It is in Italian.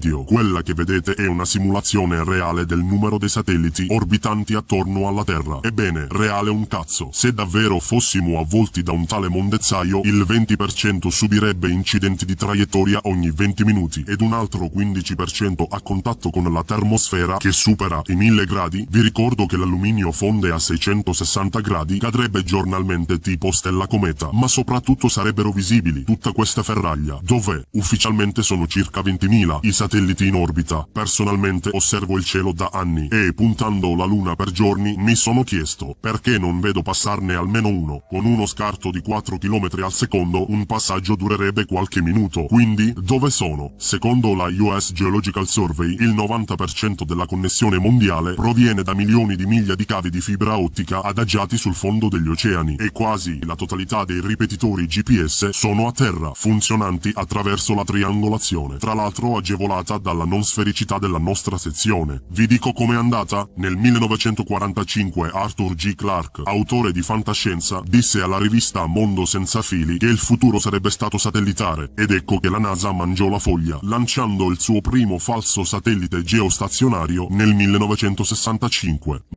Dio, quella che vedete è una simulazione reale del numero dei satelliti orbitanti attorno alla Terra. Ebbene, reale un cazzo. Se davvero fossimo avvolti da un tale mondezzaio, il 20% subirebbe incidenti di traiettoria ogni 20 minuti ed un altro 15% a contatto con la termosfera che supera i 1000 gradi. Vi ricordo che l'alluminio fonde a 660 gradi, cadrebbe giornalmente tipo stella cometa, ma soprattutto sarebbero visibili tutta questa ferraglia, dove ufficialmente sono circa 20.000 i satelliti satelliti in orbita. Personalmente osservo il cielo da anni e, puntando la Luna per giorni, mi sono chiesto perché non vedo passarne almeno uno. Con uno scarto di 4 km al secondo un passaggio durerebbe qualche minuto. Quindi, dove sono? Secondo la US Geological Survey, il 90% della connessione mondiale proviene da milioni di miglia di cavi di fibra ottica adagiati sul fondo degli oceani e quasi la totalità dei ripetitori GPS sono a terra, funzionanti attraverso la triangolazione. Tra l'altro agevolati causata dalla non sfericità della nostra sezione. Vi dico com'è andata? Nel 1945 Arthur G. Clarke, autore di fantascienza, disse alla rivista Mondo Senza Fili che il futuro sarebbe stato satellitare ed ecco che la NASA mangiò la foglia, lanciando il suo primo falso satellite geostazionario nel 1965.